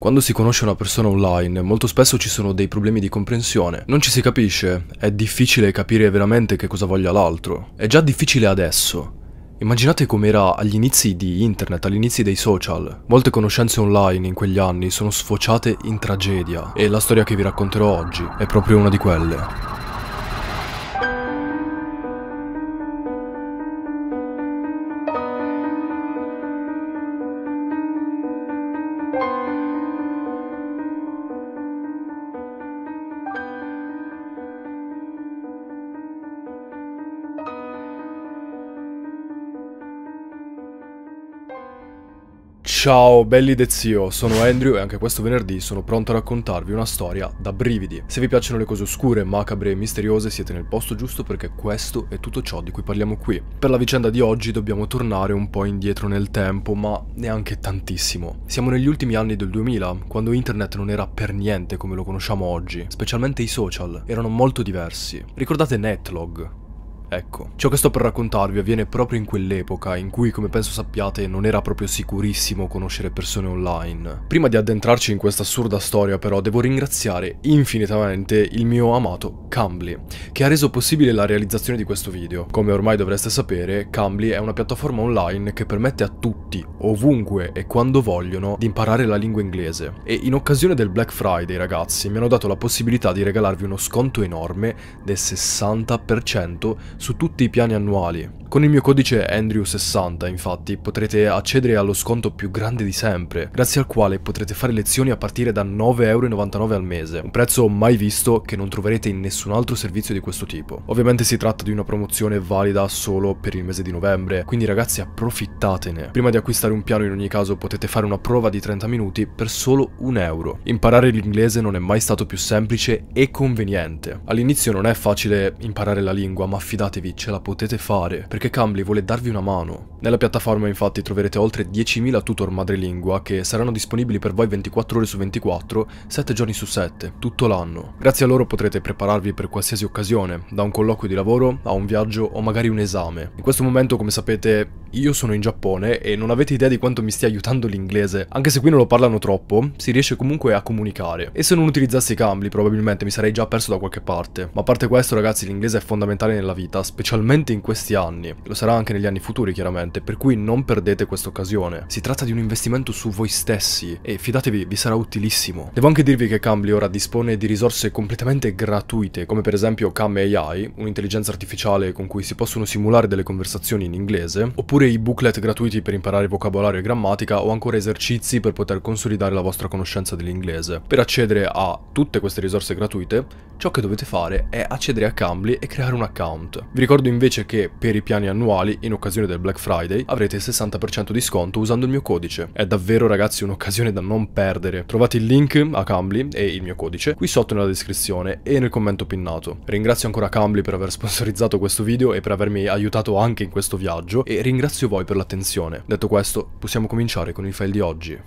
Quando si conosce una persona online, molto spesso ci sono dei problemi di comprensione. Non ci si capisce, è difficile capire veramente che cosa voglia l'altro. È già difficile adesso. Immaginate com'era agli inizi di internet, all'inizio dei social. Molte conoscenze online in quegli anni sono sfociate in tragedia e la storia che vi racconterò oggi è proprio una di quelle. Ciao belli de zio, sono Andrew e anche questo venerdì sono pronto a raccontarvi una storia da brividi. Se vi piacciono le cose oscure, macabre e misteriose siete nel posto giusto perché questo è tutto ciò di cui parliamo qui. Per la vicenda di oggi dobbiamo tornare un po' indietro nel tempo, ma neanche tantissimo. Siamo negli ultimi anni del 2000, quando internet non era per niente come lo conosciamo oggi, specialmente i social, erano molto diversi. Ricordate Netlog, Ecco, ciò che sto per raccontarvi avviene proprio in quell'epoca in cui, come penso sappiate, non era proprio sicurissimo conoscere persone online. Prima di addentrarci in questa assurda storia però devo ringraziare infinitamente il mio amato Cambly, che ha reso possibile la realizzazione di questo video. Come ormai dovreste sapere, Cambly è una piattaforma online che permette a tutti, ovunque e quando vogliono, di imparare la lingua inglese. E in occasione del Black Friday, ragazzi, mi hanno dato la possibilità di regalarvi uno sconto enorme del 60% su tutti i piani annuali. Con il mio codice Andrew60 infatti potrete accedere allo sconto più grande di sempre, grazie al quale potrete fare lezioni a partire da 9,99€ al mese, un prezzo mai visto che non troverete in nessun altro servizio di questo tipo. Ovviamente si tratta di una promozione valida solo per il mese di novembre, quindi ragazzi approfittatene. Prima di acquistare un piano in ogni caso potete fare una prova di 30 minuti per solo un euro. Imparare l'inglese non è mai stato più semplice e conveniente. All'inizio non è facile imparare la lingua, ma fidatevi fidatevi, ce la potete fare, perché Cambly vuole darvi una mano. Nella piattaforma infatti troverete oltre 10.000 tutor madrelingua che saranno disponibili per voi 24 ore su 24, 7 giorni su 7, tutto l'anno. Grazie a loro potrete prepararvi per qualsiasi occasione, da un colloquio di lavoro a un viaggio o magari un esame. In questo momento, come sapete, io sono in Giappone e non avete idea di quanto mi stia aiutando l'inglese. Anche se qui non lo parlano troppo, si riesce comunque a comunicare. E se non utilizzassi Cambly probabilmente mi sarei già perso da qualche parte. Ma a parte questo ragazzi l'inglese è fondamentale nella vita aumentata, specialmente in questi anni. Lo sarà anche negli anni futuri, chiaramente, per cui non perdete questa occasione. Si tratta di un investimento su voi stessi e fidatevi, vi sarà utilissimo. Devo anche dirvi che Cambly ora dispone di risorse completamente gratuite, come per esempio Cam AI, un'intelligenza artificiale con cui si possono simulare delle conversazioni in inglese, oppure i booklet gratuiti per imparare vocabolario e grammatica o ancora esercizi per poter consolidare la vostra conoscenza dell'inglese. Per accedere a tutte queste risorse gratuite, ciò che dovete fare è accedere a Cambly e creare un account. Vi ricordo invece che per i piani annuali, in occasione del Black Friday, avrete il 60% di sconto usando il mio codice. È davvero ragazzi un'occasione da non perdere. Trovate il link a Cambly e il mio codice qui sotto nella descrizione e nel commento pinnato. Ringrazio ancora Cambly per aver sponsorizzato questo video e per avermi aiutato anche in questo viaggio e ringrazio voi per l'attenzione. Detto questo, possiamo cominciare con il file di oggi.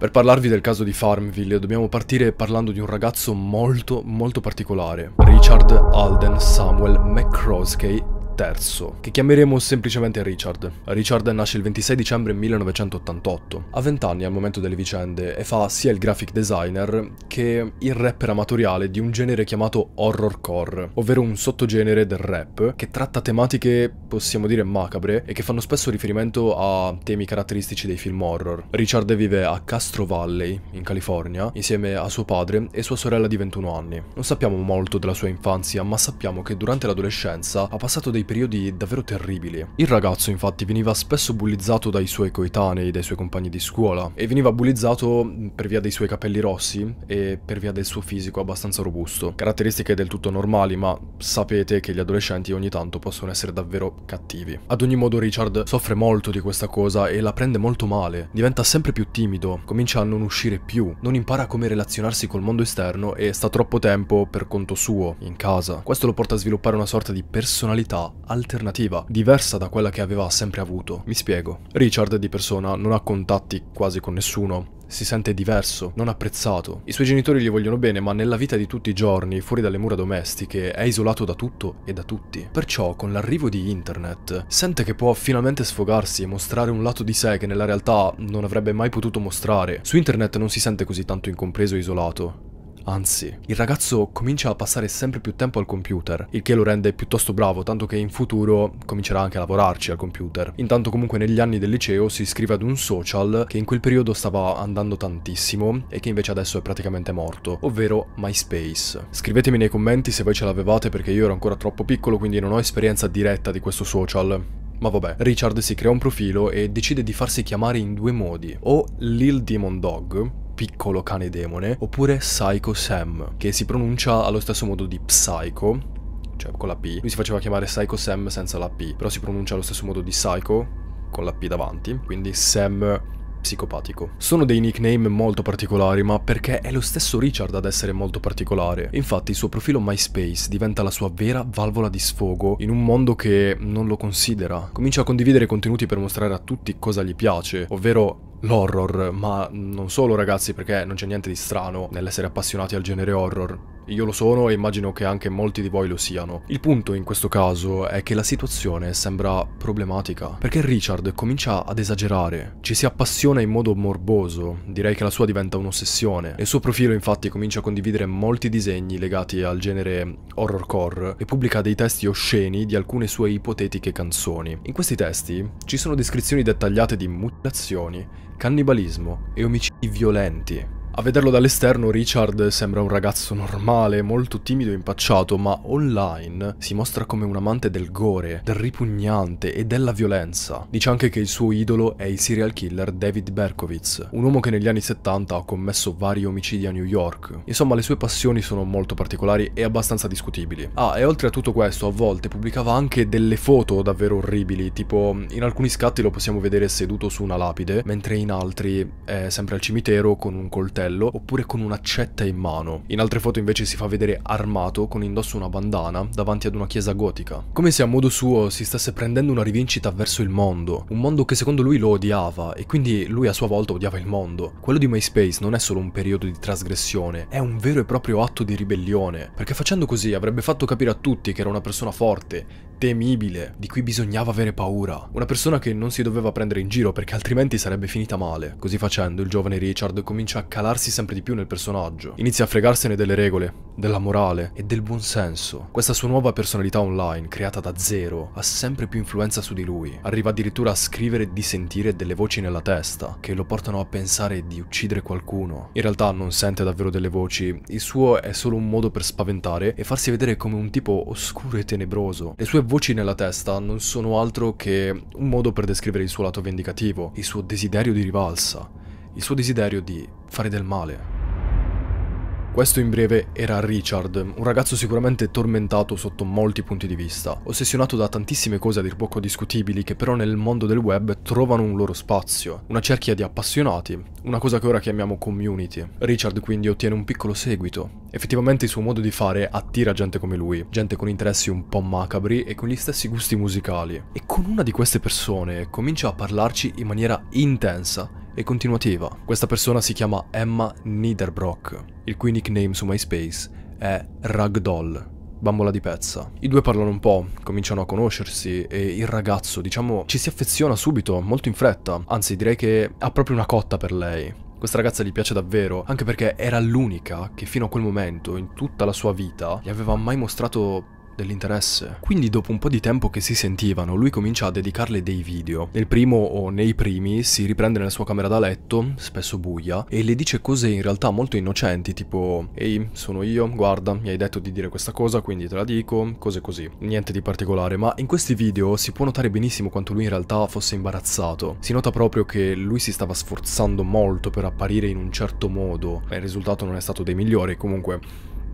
Per parlarvi del caso di Farmville dobbiamo partire parlando di un ragazzo molto molto particolare, Richard Alden Samuel McCroskey terzo, che chiameremo semplicemente Richard. Richard nasce il 26 dicembre 1988, ha 20 anni al momento delle vicende e fa sia il graphic designer che il rapper amatoriale di un genere chiamato horrorcore, ovvero un sottogenere del rap che tratta tematiche, possiamo dire, macabre e che fanno spesso riferimento a temi caratteristici dei film horror. Richard vive a Castro Valley, in California, insieme a suo padre e sua sorella di 21 anni. Non sappiamo molto della sua infanzia, ma sappiamo che durante l'adolescenza ha passato dei periodi davvero terribili. Il ragazzo infatti veniva spesso bullizzato dai suoi coetanei, dai suoi compagni di scuola, e veniva bullizzato per via dei suoi capelli rossi e per via del suo fisico abbastanza robusto. Caratteristiche del tutto normali, ma sapete che gli adolescenti ogni tanto possono essere davvero cattivi. Ad ogni modo Richard soffre molto di questa cosa e la prende molto male, diventa sempre più timido, comincia a non uscire più, non impara come relazionarsi col mondo esterno e sta troppo tempo per conto suo, in casa. Questo lo porta a sviluppare una sorta di personalità alternativa, diversa da quella che aveva sempre avuto. Mi spiego. Richard di persona non ha contatti quasi con nessuno, si sente diverso, non apprezzato. I suoi genitori gli vogliono bene, ma nella vita di tutti i giorni, fuori dalle mura domestiche, è isolato da tutto e da tutti. Perciò, con l'arrivo di internet, sente che può finalmente sfogarsi e mostrare un lato di sé che nella realtà non avrebbe mai potuto mostrare. Su internet non si sente così tanto incompreso e isolato. Anzi, il ragazzo comincia a passare sempre più tempo al computer, il che lo rende piuttosto bravo, tanto che in futuro comincerà anche a lavorarci al computer. Intanto comunque negli anni del liceo si iscrive ad un social che in quel periodo stava andando tantissimo e che invece adesso è praticamente morto, ovvero MySpace. Scrivetemi nei commenti se voi ce l'avevate perché io ero ancora troppo piccolo quindi non ho esperienza diretta di questo social. Ma vabbè, Richard si crea un profilo e decide di farsi chiamare in due modi, o Lil Demon Dog, piccolo cane demone, oppure Psycho Sam, che si pronuncia allo stesso modo di Psycho, cioè con la P. Lui si faceva chiamare Psycho Sam senza la P, però si pronuncia allo stesso modo di Psycho, con la P davanti, quindi Sam psicopatico. Sono dei nickname molto particolari, ma perché è lo stesso Richard ad essere molto particolare. Infatti il suo profilo MySpace diventa la sua vera valvola di sfogo in un mondo che non lo considera. Comincia a condividere contenuti per mostrare a tutti cosa gli piace, ovvero l'horror, ma non solo ragazzi perché non c'è niente di strano nell'essere appassionati al genere horror. Io lo sono e immagino che anche molti di voi lo siano. Il punto in questo caso è che la situazione sembra problematica, perché Richard comincia ad esagerare, ci si appassiona in modo morboso, direi che la sua diventa un'ossessione. Il suo profilo infatti comincia a condividere molti disegni legati al genere horrorcore e pubblica dei testi osceni di alcune sue ipotetiche canzoni. In questi testi ci sono descrizioni dettagliate di mutilazioni, cannibalismo e omicidi violenti. A vederlo dall'esterno Richard sembra un ragazzo normale, molto timido e impacciato, ma online si mostra come un amante del gore, del ripugnante e della violenza. Dice anche che il suo idolo è il serial killer David Berkowitz, un uomo che negli anni 70 ha commesso vari omicidi a New York. Insomma, le sue passioni sono molto particolari e abbastanza discutibili. Ah, e oltre a tutto questo, a volte pubblicava anche delle foto davvero orribili, tipo in alcuni scatti lo possiamo vedere seduto su una lapide, mentre in altri è sempre al cimitero con un coltello coltello oppure con un'accetta in mano. In altre foto invece si fa vedere armato con indosso una bandana davanti ad una chiesa gotica. Come se a modo suo si stesse prendendo una rivincita verso il mondo, un mondo che secondo lui lo odiava e quindi lui a sua volta odiava il mondo. Quello di MySpace non è solo un periodo di trasgressione, è un vero e proprio atto di ribellione, perché facendo così avrebbe fatto capire a tutti che era una persona forte, temibile, di cui bisognava avere paura. Una persona che non si doveva prendere in giro perché altrimenti sarebbe finita male. Così facendo il giovane Richard comincia a calare incarnarsi sempre di più nel personaggio. Inizia a fregarsene delle regole, della morale e del buonsenso. Questa sua nuova personalità online, creata da zero, ha sempre più influenza su di lui. Arriva addirittura a scrivere e di sentire delle voci nella testa, che lo portano a pensare di uccidere qualcuno. In realtà non sente davvero delle voci, il suo è solo un modo per spaventare e farsi vedere come un tipo oscuro e tenebroso. Le sue voci nella testa non sono altro che un modo per descrivere il suo lato vendicativo, il suo desiderio di rivalsa il suo desiderio di fare del male. Questo in breve era Richard, un ragazzo sicuramente tormentato sotto molti punti di vista, ossessionato da tantissime cose a dir poco discutibili che però nel mondo del web trovano un loro spazio, una cerchia di appassionati, una cosa che ora chiamiamo community. Richard quindi ottiene un piccolo seguito, Effettivamente il suo modo di fare attira gente come lui, gente con interessi un po' macabri e con gli stessi gusti musicali. E con una di queste persone comincia a parlarci in maniera intensa e continuativa. Questa persona si chiama Emma Niederbrock, il cui nickname su MySpace è Ragdoll bambola di pezza. I due parlano un po', cominciano a conoscersi e il ragazzo, diciamo, ci si affeziona subito, molto in fretta, anzi direi che ha proprio una cotta per lei. Questa ragazza gli piace davvero, anche perché era l'unica che fino a quel momento, in tutta la sua vita, gli aveva mai mostrato dell'interesse. Quindi dopo un po' di tempo che si sentivano, lui comincia a dedicarle dei video. Nel primo o nei primi si riprende nella sua camera da letto, spesso buia, e le dice cose in realtà molto innocenti, tipo Ehi, sono io, guarda, mi hai detto di dire questa cosa, quindi te la dico, cose così. Niente di particolare, ma in questi video si può notare benissimo quanto lui in realtà fosse imbarazzato. Si nota proprio che lui si stava sforzando molto per apparire in un certo modo, ma il risultato non è stato dei migliori, comunque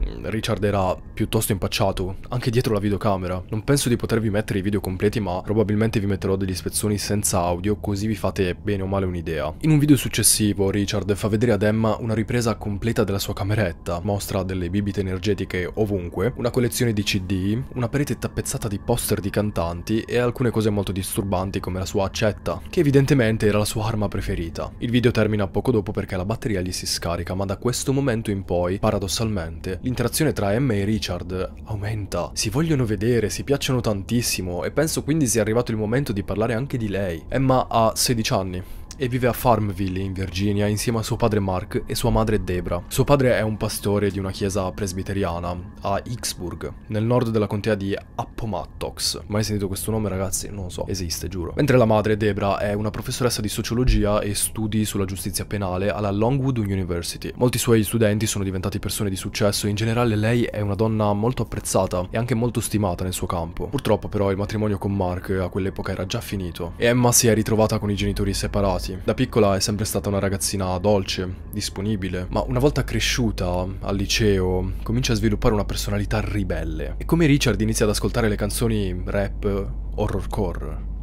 Mm, Richard era piuttosto impacciato, anche dietro la videocamera. Non penso di potervi mettere i video completi, ma probabilmente vi metterò degli spezzoni senza audio, così vi fate bene o male un'idea. In un video successivo, Richard fa vedere ad Emma una ripresa completa della sua cameretta, mostra delle bibite energetiche ovunque, una collezione di CD, una parete tappezzata di poster di cantanti e alcune cose molto disturbanti come la sua accetta, che evidentemente era la sua arma preferita. Il video termina poco dopo perché la batteria gli si scarica, ma da questo momento in poi, paradossalmente, l'interno L'interazione tra Emma e Richard aumenta, si vogliono vedere, si piacciono tantissimo e penso quindi sia arrivato il momento di parlare anche di lei. Emma ha 16 anni, e vive a Farmville in Virginia insieme a suo padre Mark e sua madre Debra. Suo padre è un pastore di una chiesa presbiteriana a Hicksburg, nel nord della contea di Appomattox. Mai sentito questo nome ragazzi? Non lo so, esiste giuro. Mentre la madre Debra è una professoressa di sociologia e studi sulla giustizia penale alla Longwood University. Molti suoi studenti sono diventati persone di successo e in generale lei è una donna molto apprezzata e anche molto stimata nel suo campo. Purtroppo però il matrimonio con Mark a quell'epoca era già finito e Emma si è ritrovata con i genitori separati legati. Da piccola è sempre stata una ragazzina dolce, disponibile, ma una volta cresciuta al liceo comincia a sviluppare una personalità ribelle. E come Richard inizia ad ascoltare le canzoni rap, horrorcore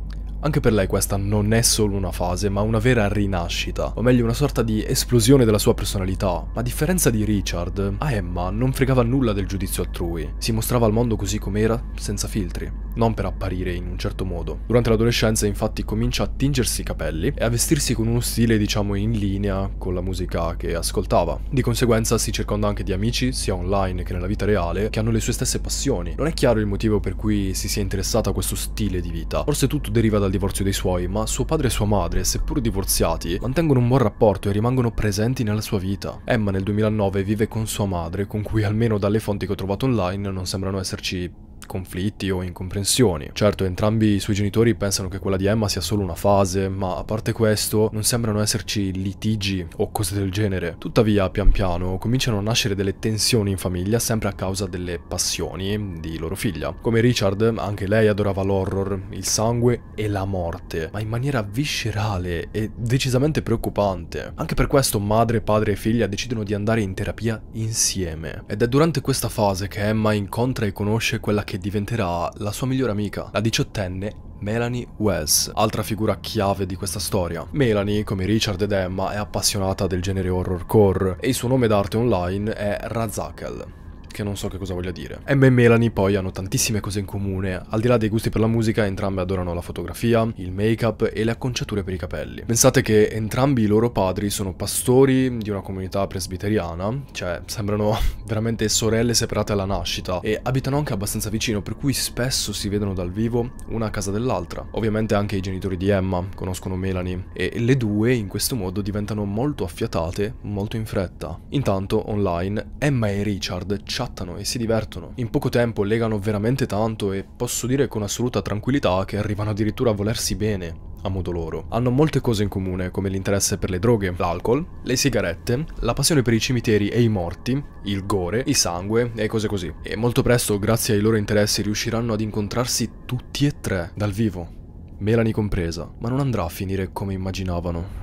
anche per lei questa non è solo una fase, ma una vera rinascita, o meglio una sorta di esplosione della sua personalità. Ma a differenza di Richard, a Emma non fregava nulla del giudizio altrui, si mostrava al mondo così com'era, senza filtri, non per apparire in un certo modo. Durante l'adolescenza infatti comincia a tingersi i capelli e a vestirsi con uno stile diciamo in linea con la musica che ascoltava. Di conseguenza si circonda anche di amici, sia online che nella vita reale, che hanno le sue stesse passioni. Non è chiaro il motivo per cui si sia interessata a questo stile di vita, forse tutto deriva dal divorzio dei suoi, ma suo padre e sua madre, seppur divorziati, mantengono un buon rapporto e rimangono presenti nella sua vita. Emma nel 2009 vive con sua madre, con cui almeno dalle fonti che ho trovato online non sembrano esserci conflitti o incomprensioni. Certo, entrambi i suoi genitori pensano che quella di Emma sia solo una fase, ma a parte questo non sembrano esserci litigi o cose del genere. Tuttavia, pian piano, cominciano a nascere delle tensioni in famiglia sempre a causa delle passioni di loro figlia. Come Richard, anche lei adorava l'horror, il sangue e la morte, ma in maniera viscerale e decisamente preoccupante. Anche per questo madre, padre e figlia decidono di andare in terapia insieme. Ed è durante questa fase che Emma incontra e conosce quella che che diventerà la sua migliore amica, la diciottenne Melanie Wells, altra figura chiave di questa storia. Melanie, come Richard ed Emma, è appassionata del genere horrorcore e il suo nome d'arte online è Razakel che non so che cosa voglia dire. Emma e Melanie poi hanno tantissime cose in comune, al di là dei gusti per la musica entrambe adorano la fotografia, il make-up e le acconciature per i capelli. Pensate che entrambi i loro padri sono pastori di una comunità presbiteriana, cioè sembrano veramente sorelle separate alla nascita e abitano anche abbastanza vicino per cui spesso si vedono dal vivo una a casa dell'altra. Ovviamente anche i genitori di Emma conoscono Melanie e le due in questo modo diventano molto affiatate, molto in fretta. Intanto online Emma e Richard ci chattano e si divertono. In poco tempo legano veramente tanto e posso dire con assoluta tranquillità che arrivano addirittura a volersi bene, a modo loro. Hanno molte cose in comune, come l'interesse per le droghe, l'alcol, le sigarette, la passione per i cimiteri e i morti, il gore, il sangue e cose così. E molto presto, grazie ai loro interessi, riusciranno ad incontrarsi tutti e tre, dal vivo. Melanie compresa, ma non andrà a finire come immaginavano.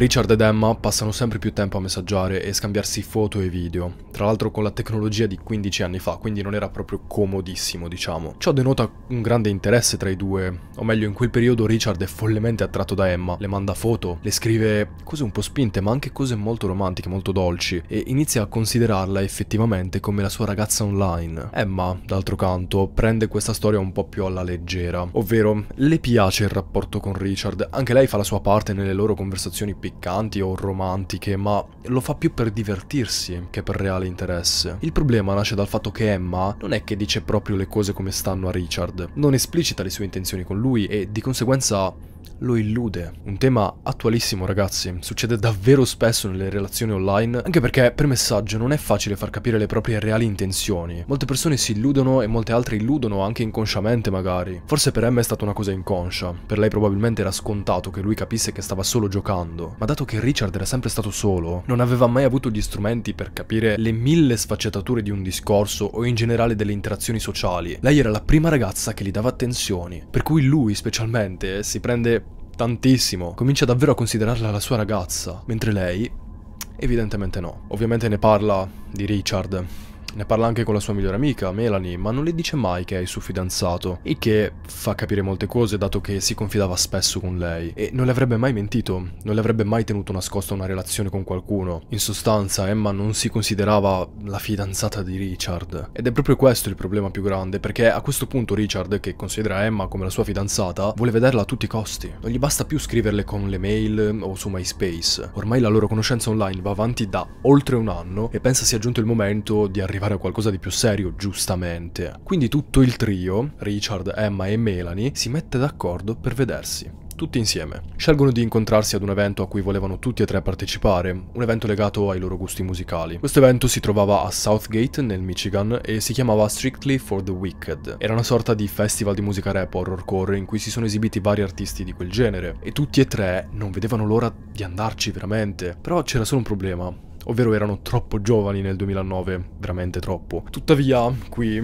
Richard ed Emma passano sempre più tempo a messaggiare e scambiarsi foto e video, tra l'altro con la tecnologia di 15 anni fa, quindi non era proprio comodissimo, diciamo. Ciò denota un grande interesse tra i due, o meglio in quel periodo Richard è follemente attratto da Emma, le manda foto, le scrive cose un po' spinte ma anche cose molto romantiche, molto dolci, e inizia a considerarla effettivamente come la sua ragazza online. Emma, d'altro canto, prende questa storia un po' più alla leggera, ovvero le piace il rapporto con Richard, anche lei fa la sua parte nelle loro conversazioni piccole piccanti o romantiche, ma lo fa più per divertirsi che per reale interesse. Il problema nasce dal fatto che Emma non è che dice proprio le cose come stanno a Richard, non esplicita le sue intenzioni con lui e di conseguenza lo illude. Un tema attualissimo ragazzi, succede davvero spesso nelle relazioni online, anche perché per messaggio non è facile far capire le proprie reali intenzioni. Molte persone si illudono e molte altre illudono anche inconsciamente magari. Forse per Emma è stata una cosa inconscia, per lei probabilmente era scontato che lui capisse che stava solo giocando, ma dato che Richard era sempre stato solo, non aveva mai avuto gli strumenti per capire le mille sfaccettature di un discorso o in generale delle interazioni sociali. Lei era la prima ragazza che gli dava attenzioni, per cui lui specialmente si prende tantissimo, comincia davvero a considerarla la sua ragazza, mentre lei, evidentemente no. Ovviamente ne parla di Richard, ne parla anche con la sua migliore amica, Melanie, ma non le dice mai che è il suo fidanzato, il che fa capire molte cose dato che si confidava spesso con lei e non le avrebbe mai mentito, non le avrebbe mai tenuto nascosta una relazione con qualcuno. In sostanza, Emma non si considerava la fidanzata di Richard ed è proprio questo il problema più grande perché a questo punto Richard, che considera Emma come la sua fidanzata, vuole vederla a tutti i costi. Non gli basta più scriverle con le mail o su MySpace. Ormai la loro conoscenza online va avanti da oltre un anno e pensa sia giunto il momento di arrivare arrivare a qualcosa di più serio, giustamente. Quindi tutto il trio, Richard, Emma e Melanie, si mette d'accordo per vedersi tutti insieme. Scelgono di incontrarsi ad un evento a cui volevano tutti e tre partecipare, un evento legato ai loro gusti musicali. Questo evento si trovava a Southgate, nel Michigan, e si chiamava Strictly for the Wicked. Era una sorta di festival di musica rap horrorcore in cui si sono esibiti vari artisti di quel genere, e tutti e tre non vedevano l'ora di andarci veramente. Però c'era solo un problema, ovvero erano troppo giovani nel 2009, veramente troppo. Tuttavia, qui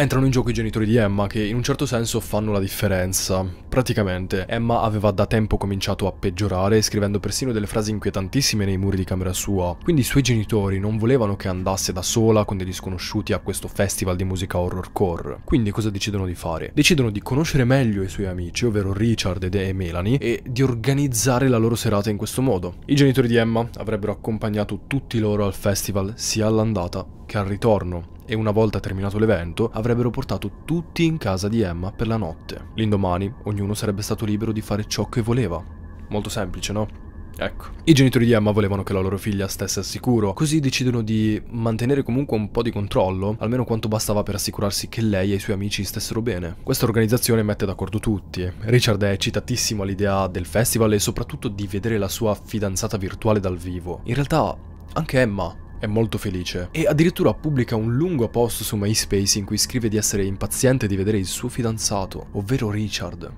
Entrano in gioco i genitori di Emma che in un certo senso fanno la differenza. Praticamente Emma aveva da tempo cominciato a peggiorare scrivendo persino delle frasi inquietantissime nei muri di camera sua, quindi i suoi genitori non volevano che andasse da sola con degli sconosciuti a questo festival di musica horrorcore. Quindi cosa decidono di fare? Decidono di conoscere meglio i suoi amici, ovvero Richard ed e Melanie, e di organizzare la loro serata in questo modo. I genitori di Emma avrebbero accompagnato tutti loro al festival sia all'andata che al ritorno e una volta terminato l'evento avrebbero portato tutti in casa di Emma per la notte. L'indomani ognuno sarebbe stato libero di fare ciò che voleva. Molto semplice, no? Ecco, i genitori di Emma volevano che la loro figlia stesse al sicuro, così decidono di mantenere comunque un po' di controllo, almeno quanto bastava per assicurarsi che lei e i suoi amici stessero bene. Questa organizzazione mette d'accordo tutti. Richard è eccitatissimo all'idea del festival e soprattutto di vedere la sua fidanzata virtuale dal vivo. In realtà anche Emma è molto felice e addirittura pubblica un lungo post su MySpace in cui scrive di essere impaziente di vedere il suo fidanzato, ovvero Richard.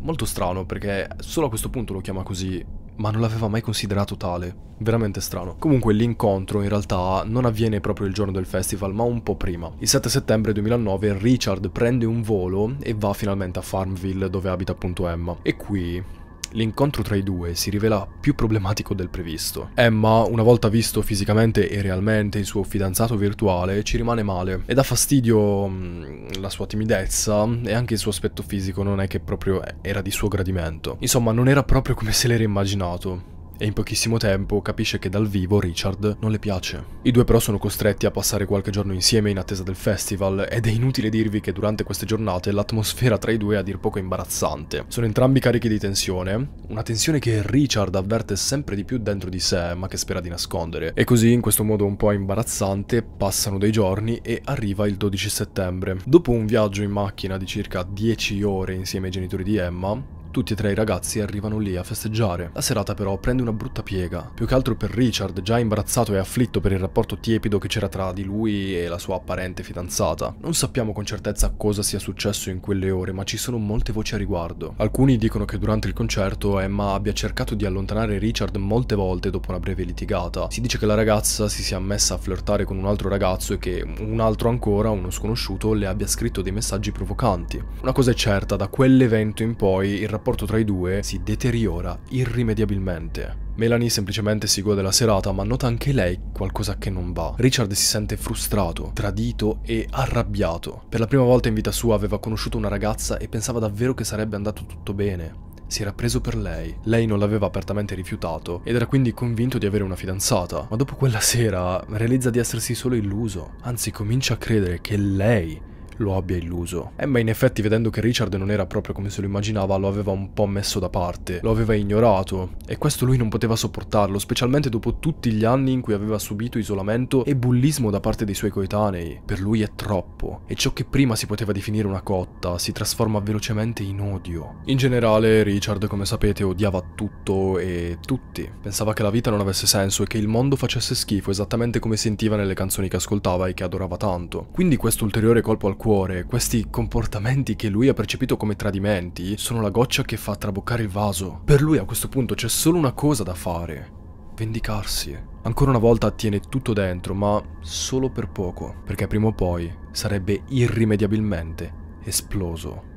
Molto strano perché solo a questo punto lo chiama così, ma non l'aveva mai considerato tale. Veramente strano. Comunque l'incontro in realtà non avviene proprio il giorno del festival, ma un po' prima. Il 7 settembre 2009 Richard prende un volo e va finalmente a Farmville dove abita appunto Emma. E qui L'incontro tra i due si rivela più problematico del previsto. Emma, una volta visto fisicamente e realmente il suo fidanzato virtuale, ci rimane male e dà fastidio mh, mm, la sua timidezza e anche il suo aspetto fisico non è che proprio era di suo gradimento. Insomma, non era proprio come se l'era immaginato e in pochissimo tempo capisce che dal vivo Richard non le piace. I due però sono costretti a passare qualche giorno insieme in attesa del festival ed è inutile dirvi che durante queste giornate l'atmosfera tra i due è a dir poco imbarazzante. Sono entrambi carichi di tensione, una tensione che Richard avverte sempre di più dentro di sé ma che spera di nascondere. E così in questo modo un po' imbarazzante passano dei giorni e arriva il 12 settembre. Dopo un viaggio in macchina di circa 10 ore insieme ai genitori di Emma, tutti e tre i ragazzi arrivano lì a festeggiare. La serata però prende una brutta piega, più che altro per Richard, già imbarazzato e afflitto per il rapporto tiepido che c'era tra di lui e la sua apparente fidanzata. Non sappiamo con certezza cosa sia successo in quelle ore, ma ci sono molte voci a riguardo. Alcuni dicono che durante il concerto Emma abbia cercato di allontanare Richard molte volte dopo una breve litigata. Si dice che la ragazza si sia messa a flirtare con un altro ragazzo e che un altro ancora, uno sconosciuto, le abbia scritto dei messaggi provocanti. Una cosa è certa, da quell'evento in poi il rapporto rapporto tra i due si deteriora irrimediabilmente. Melanie semplicemente si gode la serata, ma nota anche lei qualcosa che non va. Richard si sente frustrato, tradito e arrabbiato. Per la prima volta in vita sua aveva conosciuto una ragazza e pensava davvero che sarebbe andato tutto bene. Si era preso per lei, lei non l'aveva apertamente rifiutato ed era quindi convinto di avere una fidanzata, ma dopo quella sera realizza di essersi solo illuso, anzi comincia a credere che lei lo abbia illuso. Emma eh, in effetti vedendo che Richard non era proprio come se lo immaginava lo aveva un po' messo da parte, lo aveva ignorato e questo lui non poteva sopportarlo, specialmente dopo tutti gli anni in cui aveva subito isolamento e bullismo da parte dei suoi coetanei. Per lui è troppo e ciò che prima si poteva definire una cotta si trasforma velocemente in odio. In generale Richard come sapete odiava tutto e tutti, pensava che la vita non avesse senso e che il mondo facesse schifo esattamente come sentiva nelle canzoni che ascoltava e che adorava tanto. Quindi questo ulteriore colpo al cuore cuore, questi comportamenti che lui ha percepito come tradimenti sono la goccia che fa traboccare il vaso. Per lui a questo punto c'è solo una cosa da fare, vendicarsi. Ancora una volta tiene tutto dentro, ma solo per poco, perché prima o poi sarebbe irrimediabilmente esploso.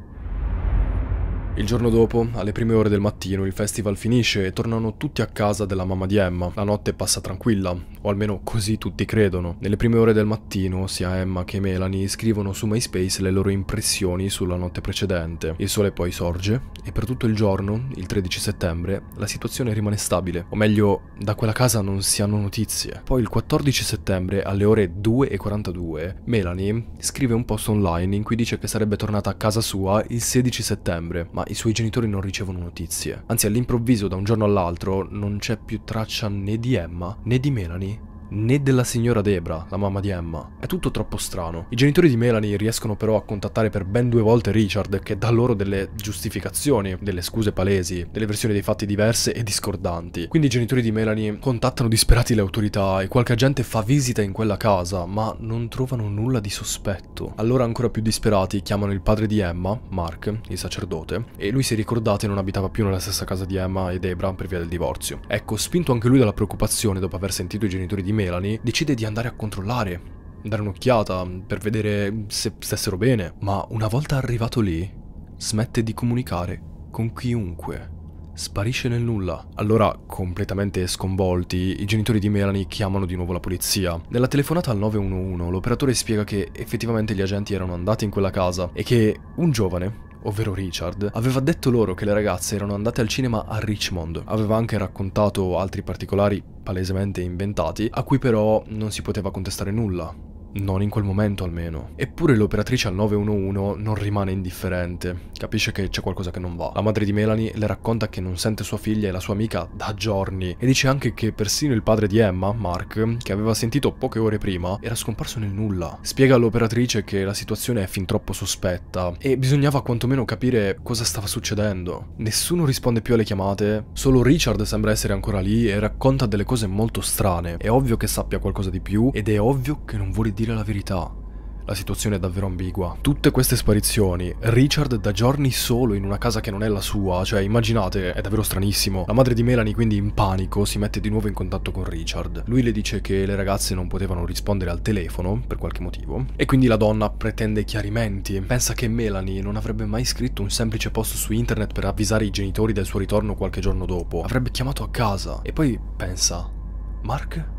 Il giorno dopo, alle prime ore del mattino, il festival finisce e tornano tutti a casa della mamma di Emma. La notte passa tranquilla, o almeno così tutti credono. Nelle prime ore del mattino, sia Emma che Melanie scrivono su MySpace le loro impressioni sulla notte precedente. Il sole poi sorge e per tutto il giorno, il 13 settembre, la situazione rimane stabile. O meglio, da quella casa non si hanno notizie. Poi il 14 settembre, alle ore 2.42, Melanie scrive un post online in cui dice che sarebbe tornata a casa sua il 16 settembre, ma i suoi genitori non ricevono notizie. Anzi, all'improvviso, da un giorno all'altro, non c'è più traccia né di Emma né di Melanie né della signora Debra, la mamma di Emma. È tutto troppo strano. I genitori di Melanie riescono però a contattare per ben due volte Richard, che dà loro delle giustificazioni, delle scuse palesi, delle versioni dei fatti diverse e discordanti. Quindi i genitori di Melanie contattano disperati le autorità e qualche agente fa visita in quella casa, ma non trovano nulla di sospetto. Allora ancora più disperati chiamano il padre di Emma, Mark, il sacerdote, e lui si è e non abitava più nella stessa casa di Emma e Debra per via del divorzio. Ecco, spinto anche lui dalla preoccupazione dopo aver sentito i genitori di Melanie, Melanie decide di andare a controllare, dare un'occhiata per vedere se stessero bene, ma una volta arrivato lì smette di comunicare con chiunque. Sparisce nel nulla. Allora, completamente sconvolti, i genitori di Melanie chiamano di nuovo la polizia. Nella telefonata al 911 l'operatore spiega che effettivamente gli agenti erano andati in quella casa e che un giovane ovvero Richard, aveva detto loro che le ragazze erano andate al cinema a Richmond. Aveva anche raccontato altri particolari palesemente inventati, a cui però non si poteva contestare nulla. Non in quel momento almeno. Eppure l'operatrice al 911 non rimane indifferente, capisce che c'è qualcosa che non va. La madre di Melanie le racconta che non sente sua figlia e la sua amica da giorni e dice anche che persino il padre di Emma, Mark, che aveva sentito poche ore prima, era scomparso nel nulla. Spiega all'operatrice che la situazione è fin troppo sospetta e bisognava quantomeno capire cosa stava succedendo. Nessuno risponde più alle chiamate, solo Richard sembra essere ancora lì e racconta delle cose molto strane. È ovvio che sappia qualcosa di più ed è ovvio che non vuole dire dire la verità. La situazione è davvero ambigua. Tutte queste sparizioni, Richard da giorni solo in una casa che non è la sua, cioè immaginate, è davvero stranissimo. La madre di Melanie quindi in panico si mette di nuovo in contatto con Richard. Lui le dice che le ragazze non potevano rispondere al telefono, per qualche motivo, e quindi la donna pretende chiarimenti. Pensa che Melanie non avrebbe mai scritto un semplice post su internet per avvisare i genitori del suo ritorno qualche giorno dopo. Avrebbe chiamato a casa e poi pensa, Mark?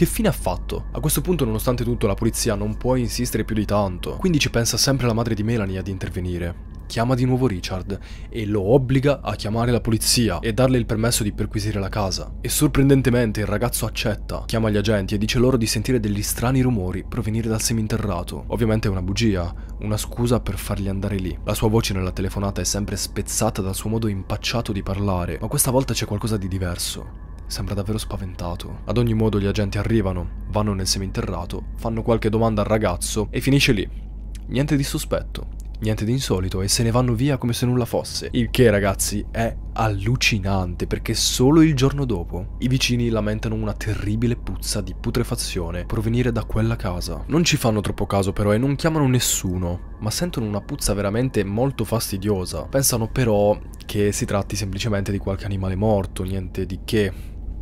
Che fine ha fatto? A questo punto, nonostante tutto, la polizia non può insistere più di tanto, quindi ci pensa sempre la madre di Melanie ad intervenire chiama di nuovo Richard e lo obbliga a chiamare la polizia e darle il permesso di perquisire la casa. E sorprendentemente il ragazzo accetta, chiama gli agenti e dice loro di sentire degli strani rumori provenire dal seminterrato. Ovviamente è una bugia, una scusa per farli andare lì. La sua voce nella telefonata è sempre spezzata dal suo modo impacciato di parlare, ma questa volta c'è qualcosa di diverso. Sembra davvero spaventato. Ad ogni modo gli agenti arrivano, vanno nel seminterrato, fanno qualche domanda al ragazzo e finisce lì. Niente di sospetto, niente di insolito e se ne vanno via come se nulla fosse. Il che ragazzi è allucinante perché solo il giorno dopo i vicini lamentano una terribile puzza di putrefazione provenire da quella casa. Non ci fanno troppo caso però e non chiamano nessuno, ma sentono una puzza veramente molto fastidiosa. Pensano però che si tratti semplicemente di qualche animale morto, niente di che,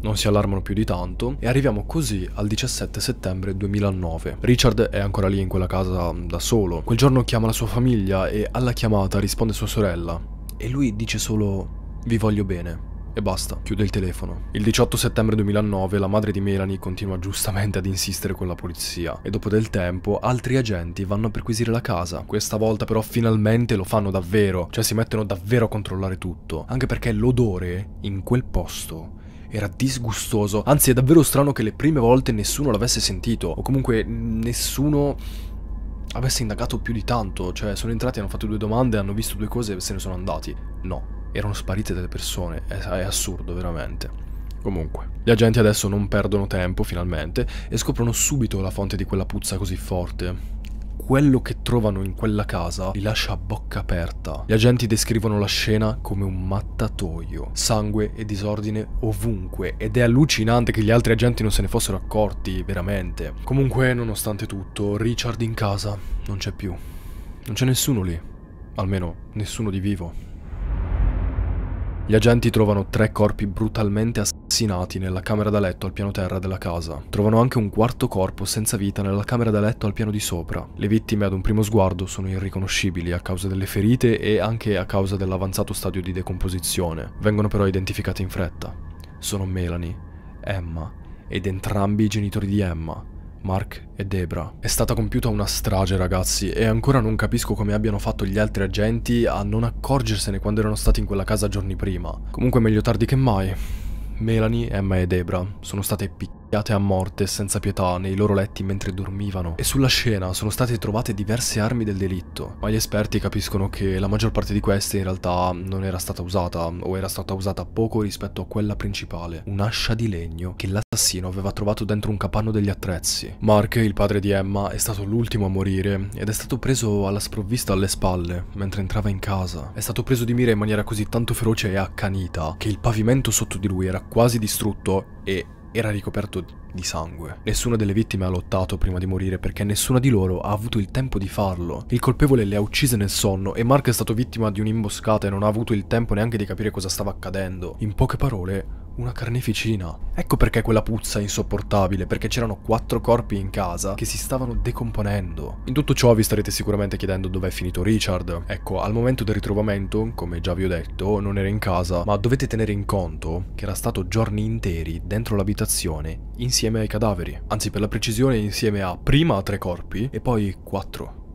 non si allarmano più di tanto e arriviamo così al 17 settembre 2009. Richard è ancora lì in quella casa mm, da solo. Quel giorno chiama la sua famiglia e alla chiamata risponde sua sorella e lui dice solo vi voglio bene. E basta, chiude il telefono. Il 18 settembre 2009 la madre di Melanie continua giustamente ad insistere con la polizia e dopo del tempo altri agenti vanno a perquisire la casa. Questa volta però finalmente lo fanno davvero, cioè si mettono davvero a controllare tutto, anche perché l'odore in quel posto era disgustoso, anzi è davvero strano che le prime volte nessuno l'avesse sentito, o comunque nessuno avesse indagato più di tanto, cioè sono entrati, hanno fatto due domande, hanno visto due cose e se ne sono andati. No, erano sparite delle persone, è, è assurdo veramente. Comunque, gli agenti adesso non perdono tempo finalmente e scoprono subito la fonte di quella puzza così forte quello che trovano in quella casa li lascia a bocca aperta. Gli agenti descrivono la scena come un mattatoio, sangue e disordine ovunque ed è allucinante che gli altri agenti non se ne fossero accorti, veramente. Comunque, nonostante tutto, Richard in casa non c'è più. Non c'è nessuno lì, almeno nessuno di vivo. Gli agenti trovano tre corpi brutalmente assassinati nella camera da letto al piano terra della casa. Trovano anche un quarto corpo senza vita nella camera da letto al piano di sopra. Le vittime ad un primo sguardo sono irriconoscibili a causa delle ferite e anche a causa dell'avanzato stadio di decomposizione. Vengono però identificate in fretta. Sono Melanie, Emma ed entrambi i genitori di Emma, Mark e Debra. È stata compiuta una strage ragazzi e ancora non capisco come abbiano fatto gli altri agenti a non accorgersene quando erano stati in quella casa giorni prima. Comunque meglio tardi che mai. Melanie, Emma e Debra sono state picchiate picchiate a morte senza pietà nei loro letti mentre dormivano e sulla scena sono state trovate diverse armi del delitto, ma gli esperti capiscono che la maggior parte di queste in realtà non era stata usata o era stata usata poco rispetto a quella principale, un'ascia di legno che l'assassino aveva trovato dentro un capanno degli attrezzi. Mark, il padre di Emma, è stato l'ultimo a morire ed è stato preso alla sprovvista alle spalle mentre entrava in casa. È stato preso di mira in maniera così tanto feroce e accanita che il pavimento sotto di lui era quasi distrutto e era ricoperto di sangue. Nessuna delle vittime ha lottato prima di morire perché nessuna di loro ha avuto il tempo di farlo. Il colpevole le ha uccise nel sonno e Mark è stato vittima di un'imboscata e non ha avuto il tempo neanche di capire cosa stava accadendo. In poche parole, una carneficina. Ecco perché quella puzza è insopportabile, perché c'erano quattro corpi in casa che si stavano decomponendo. In tutto ciò vi starete sicuramente chiedendo dov'è finito Richard. Ecco, al momento del ritrovamento, come già vi ho detto, non era in casa, ma dovete tenere in conto che era stato giorni interi dentro l'abitazione insieme ai cadaveri. Anzi, per la precisione, insieme a prima tre corpi e poi quattro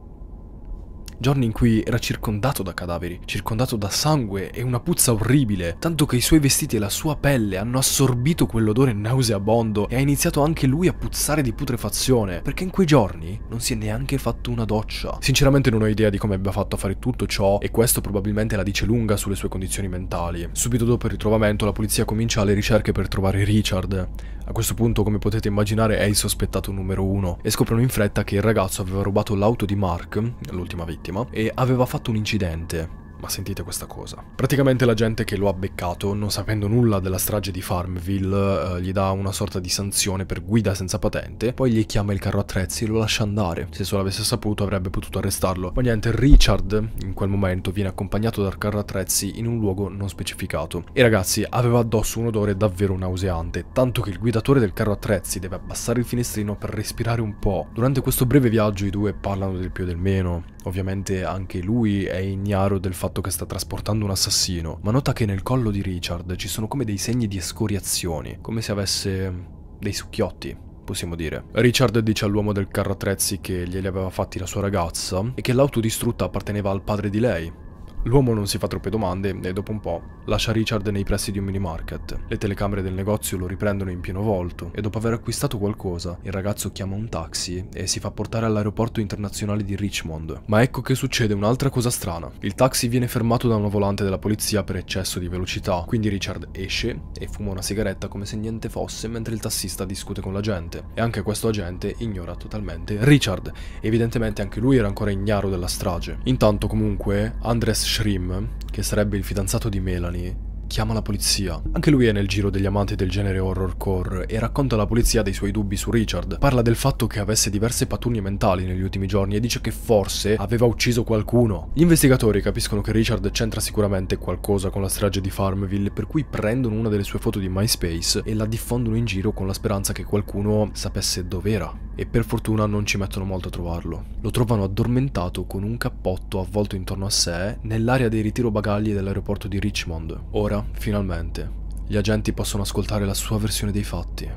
giorni in cui era circondato da cadaveri, circondato da sangue e una puzza orribile, tanto che i suoi vestiti e la sua pelle hanno assorbito quell'odore nauseabondo e ha iniziato anche lui a puzzare di putrefazione, perché in quei giorni non si è neanche fatto una doccia. Sinceramente non ho idea di come abbia fatto a fare tutto ciò e questo probabilmente la dice lunga sulle sue condizioni mentali. Subito dopo il ritrovamento la polizia comincia le ricerche per trovare Richard. A questo punto, come potete immaginare, è il sospettato numero uno e scoprono in fretta che il ragazzo aveva rubato l'auto di Mark, l'ultima vittima, e aveva fatto un incidente ma sentite questa cosa. Praticamente la gente che lo ha beccato, non sapendo nulla della strage di Farmville, eh, gli dà una sorta di sanzione per guida senza patente, poi gli chiama il carro attrezzi e lo lascia andare. Se solo avesse saputo avrebbe potuto arrestarlo. Ma niente, Richard in quel momento viene accompagnato dal carro attrezzi in un luogo non specificato. E ragazzi, aveva addosso un odore davvero nauseante, tanto che il guidatore del carro attrezzi deve abbassare il finestrino per respirare un po'. Durante questo breve viaggio i due parlano del più e del meno. Ovviamente anche lui è ignaro del fatto fatto che sta trasportando un assassino, ma nota che nel collo di Richard ci sono come dei segni di escoriazioni, come se avesse mm, dei succhiotti possiamo dire. Richard dice all'uomo del carro attrezzi che glieli aveva fatti la sua ragazza e che l'auto distrutta apparteneva al padre di lei, L'uomo non si fa troppe domande e dopo un po' lascia Richard nei pressi di un mini market. Le telecamere del negozio lo riprendono in pieno volto e dopo aver acquistato qualcosa il ragazzo chiama un taxi e si fa portare all'aeroporto internazionale di Richmond. Ma ecco che succede un'altra cosa strana. Il taxi viene fermato da una volante della polizia per eccesso di velocità, quindi Richard esce e fuma una sigaretta come se niente fosse mentre il tassista discute con l'agente. E anche questo agente ignora totalmente Richard. Evidentemente anche lui era ancora ignaro della strage. Intanto comunque Andres Shrim, che sarebbe il fidanzato di Melanie, chiama la polizia. Anche lui è nel giro degli amanti del genere horrorcore e racconta alla polizia dei suoi dubbi su Richard. Parla del fatto che avesse diverse patugne mentali negli ultimi giorni e dice che forse aveva ucciso qualcuno. Gli investigatori capiscono che Richard c'entra sicuramente qualcosa con la strage di Farmville, per cui prendono una delle sue foto di MySpace e la diffondono in giro con la speranza che qualcuno sapesse dov'era. E per fortuna non ci mettono molto a trovarlo. Lo trovano addormentato con un cappotto avvolto intorno a sé nell'area dei ritiro bagagli dell'aeroporto di Richmond. Ora finalmente, gli agenti possono ascoltare la sua versione dei fatti.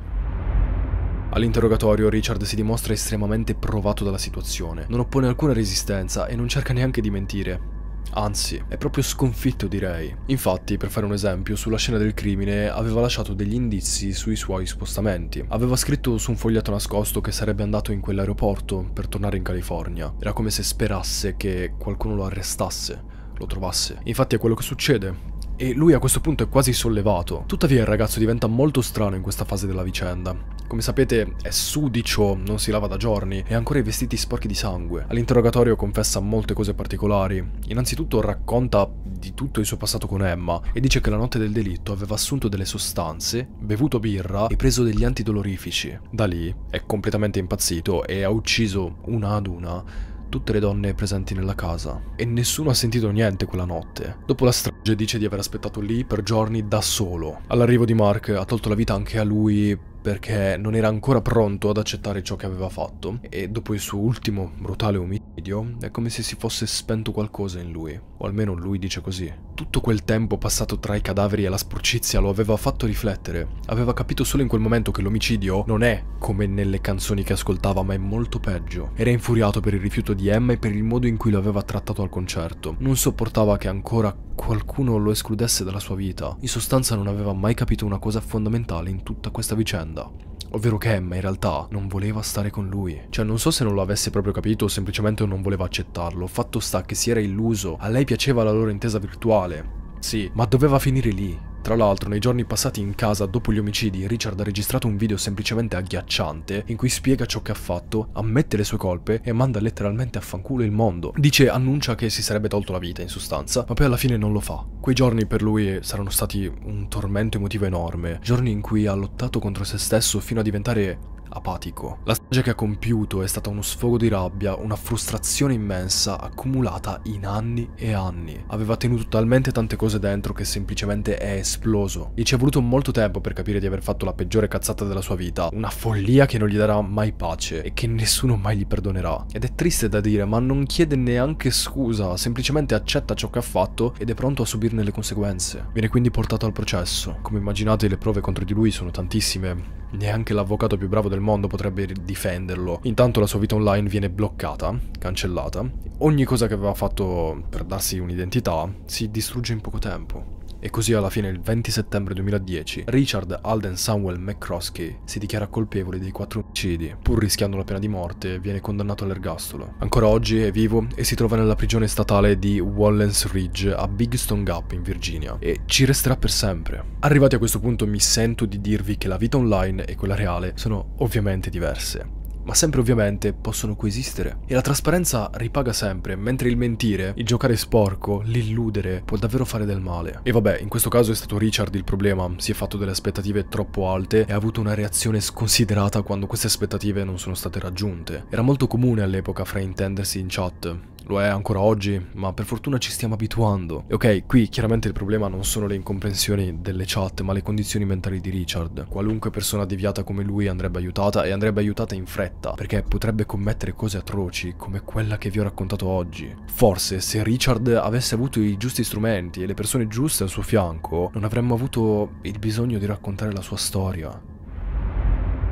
All'interrogatorio Richard si dimostra estremamente provato dalla situazione, non oppone alcuna resistenza e non cerca neanche di mentire, Anzi, è proprio sconfitto direi. Infatti, per fare un esempio, sulla scena del crimine aveva lasciato degli indizi sui suoi spostamenti. Aveva scritto su un foglietto nascosto che sarebbe andato in quell'aeroporto per tornare in California. Era come se sperasse che qualcuno lo arrestasse, lo trovasse. Infatti è quello che succede e lui a questo punto è quasi sollevato. Tuttavia il ragazzo diventa molto strano in questa fase della vicenda. Come sapete è sudicio, non si lava da giorni e ha ancora i vestiti sporchi di sangue. All'interrogatorio confessa molte cose particolari. Innanzitutto racconta di tutto il suo passato con Emma e dice che la notte del delitto aveva assunto delle sostanze, bevuto birra e preso degli antidolorifici. Da lì è completamente impazzito e ha ucciso una ad una tutte le donne presenti nella casa e nessuno ha sentito niente quella notte. Dopo la strage dice di aver aspettato lì per giorni da solo. All'arrivo di Mark ha tolto la vita anche a lui perché non era ancora pronto ad accettare ciò che aveva fatto e dopo il suo ultimo brutale omicidio è come se si fosse spento qualcosa in lui, o almeno lui dice così. Tutto quel tempo passato tra i cadaveri e la sporcizia lo aveva fatto riflettere, aveva capito solo in quel momento che l'omicidio non è come nelle canzoni che ascoltava ma è molto peggio. Era infuriato per il rifiuto di Emma e per il modo in cui lo aveva trattato al concerto, non sopportava che ancora qualcuno lo escludesse dalla sua vita, in sostanza non aveva mai capito una cosa fondamentale in tutta questa vicenda domanda. Ovvero che Emma in realtà non voleva stare con lui. Cioè non so se non lo avesse proprio capito o semplicemente non voleva accettarlo. Fatto sta che si era illuso, a lei piaceva la loro intesa virtuale. Sì, ma doveva finire lì. Tra l'altro, nei giorni passati in casa dopo gli omicidi, Richard ha registrato un video semplicemente agghiacciante in cui spiega ciò che ha fatto, ammette le sue colpe e manda letteralmente a fanculo il mondo. Dice, annuncia che si sarebbe tolto la vita in sostanza, ma poi alla fine non lo fa. Quei giorni per lui saranno stati un tormento emotivo enorme, giorni in cui ha lottato contro se stesso fino a diventare apatico. La strage che ha compiuto è stata uno sfogo di rabbia, una frustrazione immensa accumulata in anni e anni. Aveva tenuto talmente tante cose dentro che semplicemente è esploso. Gli ci è voluto molto tempo per capire di aver fatto la peggiore cazzata della sua vita, una follia che non gli darà mai pace e che nessuno mai gli perdonerà. Ed è triste da dire, ma non chiede neanche scusa, semplicemente accetta ciò che ha fatto ed è pronto a subirne le conseguenze. Viene quindi portato al processo. Come immaginate le prove contro di lui sono tantissime, neanche l'avvocato più bravo del del mondo potrebbe difenderlo. Intanto la sua vita online viene bloccata, cancellata. Ogni cosa che aveva fatto per darsi un'identità si distrugge in poco tempo. E così alla fine il 20 settembre 2010 Richard Alden Samuel McCroskey si dichiara colpevole dei quattro omicidi, pur rischiando la pena di morte viene condannato all'ergastolo. Ancora oggi è vivo e si trova nella prigione statale di Wallens Ridge a Big Stone Gap in Virginia e ci resterà per sempre. Arrivati a questo punto mi sento di dirvi che la vita online e quella reale sono ovviamente diverse ma sempre ovviamente possono coesistere. E la trasparenza ripaga sempre, mentre il mentire, il giocare sporco, l'illudere può davvero fare del male. E vabbè, in questo caso è stato Richard il problema, si è fatto delle aspettative troppo alte e ha avuto una reazione sconsiderata quando queste aspettative non sono state raggiunte. Era molto comune all'epoca fraintendersi in chat, lo è ancora oggi, ma per fortuna ci stiamo abituando. E ok, qui chiaramente il problema non sono le incomprensioni delle chat, ma le condizioni mentali di Richard. Qualunque persona deviata come lui andrebbe aiutata e andrebbe aiutata in fretta, perché potrebbe commettere cose atroci come quella che vi ho raccontato oggi. Forse se Richard avesse avuto i giusti strumenti e le persone giuste al suo fianco, non avremmo avuto il bisogno di raccontare la sua storia.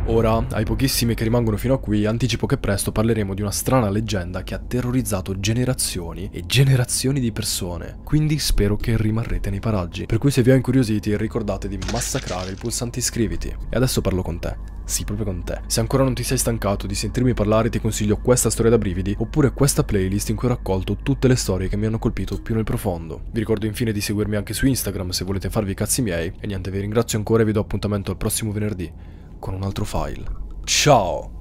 Ora, ai pochissimi che rimangono fino a qui, anticipo che presto parleremo di una strana leggenda che ha terrorizzato generazioni e generazioni di persone, quindi spero che rimarrete nei paraggi. Per cui se vi ho incuriositi ricordate di massacrare il pulsante iscriviti. E adesso parlo con te. Sì, proprio con te. Se ancora non ti sei stancato di sentirmi parlare ti consiglio questa storia da brividi oppure questa playlist in cui ho raccolto tutte le storie che mi hanno colpito più nel profondo. Vi ricordo infine di seguirmi anche su Instagram se volete farvi i cazzi miei e niente, vi ringrazio ancora e vi do appuntamento al prossimo venerdì con un altro file. Ciao!